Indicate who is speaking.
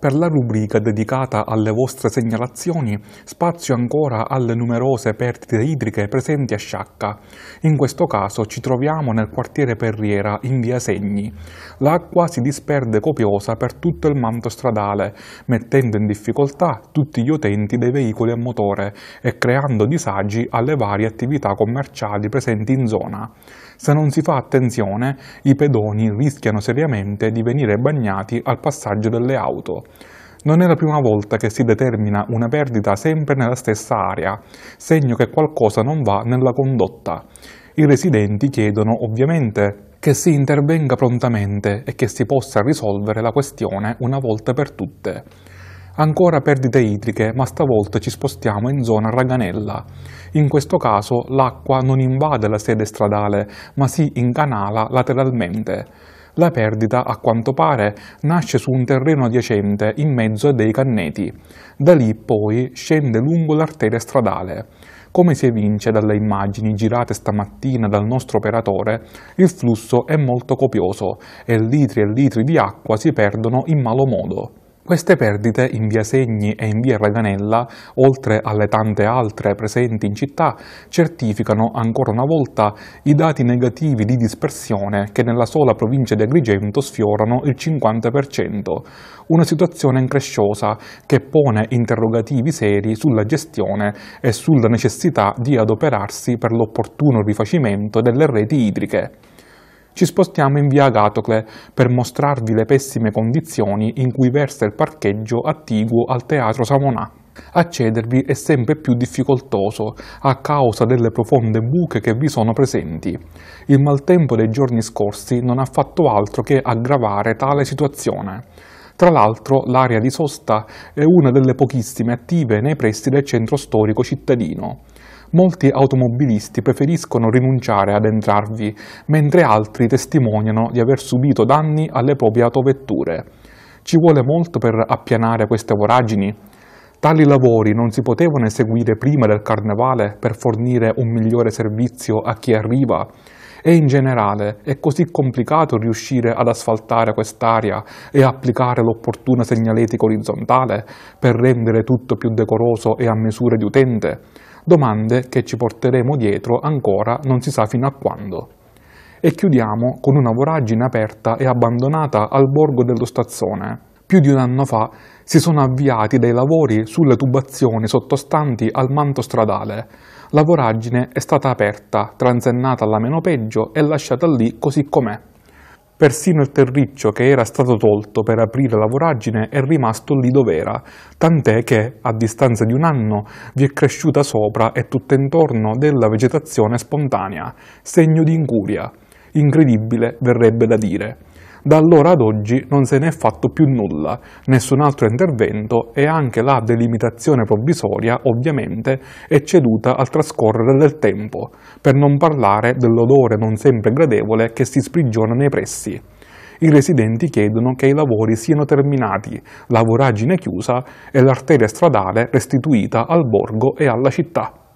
Speaker 1: Per la rubrica dedicata alle vostre segnalazioni, spazio ancora alle numerose perdite idriche presenti a Sciacca. In questo caso ci troviamo nel quartiere Perriera, in via Segni. L'acqua si disperde copiosa per tutto il manto stradale, mettendo in difficoltà tutti gli utenti dei veicoli a motore e creando disagi alle varie attività commerciali presenti in zona. Se non si fa attenzione, i pedoni rischiano seriamente di venire bagnati al passaggio delle auto. Non è la prima volta che si determina una perdita sempre nella stessa area, segno che qualcosa non va nella condotta. I residenti chiedono ovviamente che si intervenga prontamente e che si possa risolvere la questione una volta per tutte. Ancora perdite idriche, ma stavolta ci spostiamo in zona Raganella. In questo caso l'acqua non invade la sede stradale, ma si incanala lateralmente. La perdita, a quanto pare, nasce su un terreno adiacente in mezzo a dei canneti. Da lì poi scende lungo l'arteria stradale. Come si evince dalle immagini girate stamattina dal nostro operatore, il flusso è molto copioso e litri e litri di acqua si perdono in malo modo. Queste perdite in via Segni e in via Raganella, oltre alle tante altre presenti in città, certificano ancora una volta i dati negativi di dispersione che nella sola provincia di Agrigento sfiorano il 50%, una situazione incresciosa che pone interrogativi seri sulla gestione e sulla necessità di adoperarsi per l'opportuno rifacimento delle reti idriche ci spostiamo in via Agatocle per mostrarvi le pessime condizioni in cui versa il parcheggio attiguo al Teatro Samonà. Accedervi è sempre più difficoltoso a causa delle profonde buche che vi sono presenti. Il maltempo dei giorni scorsi non ha fatto altro che aggravare tale situazione. Tra l'altro l'area di sosta è una delle pochissime attive nei pressi del centro storico cittadino molti automobilisti preferiscono rinunciare ad entrarvi, mentre altri testimoniano di aver subito danni alle proprie autovetture. Ci vuole molto per appianare queste voragini? Tali lavori non si potevano eseguire prima del carnevale per fornire un migliore servizio a chi arriva? E in generale è così complicato riuscire ad asfaltare quest'area e applicare l'opportuna segnaletica orizzontale per rendere tutto più decoroso e a misura di utente? domande che ci porteremo dietro ancora non si sa fino a quando. E chiudiamo con una voragine aperta e abbandonata al borgo dello Stazzone. Più di un anno fa si sono avviati dei lavori sulle tubazioni sottostanti al manto stradale. La voragine è stata aperta, transennata alla meno peggio e lasciata lì così com'è. Persino il terriccio che era stato tolto per aprire la voragine è rimasto lì dov'era, tant'è che, a distanza di un anno, vi è cresciuta sopra e tutt'intorno della vegetazione spontanea, segno di incuria. Incredibile verrebbe da dire. Da allora ad oggi non se ne è fatto più nulla, nessun altro intervento e anche la delimitazione provvisoria ovviamente è ceduta al trascorrere del tempo, per non parlare dell'odore non sempre gradevole che si sprigiona nei pressi. I residenti chiedono che i lavori siano terminati, la voragine chiusa e l'arteria stradale restituita al borgo e alla città.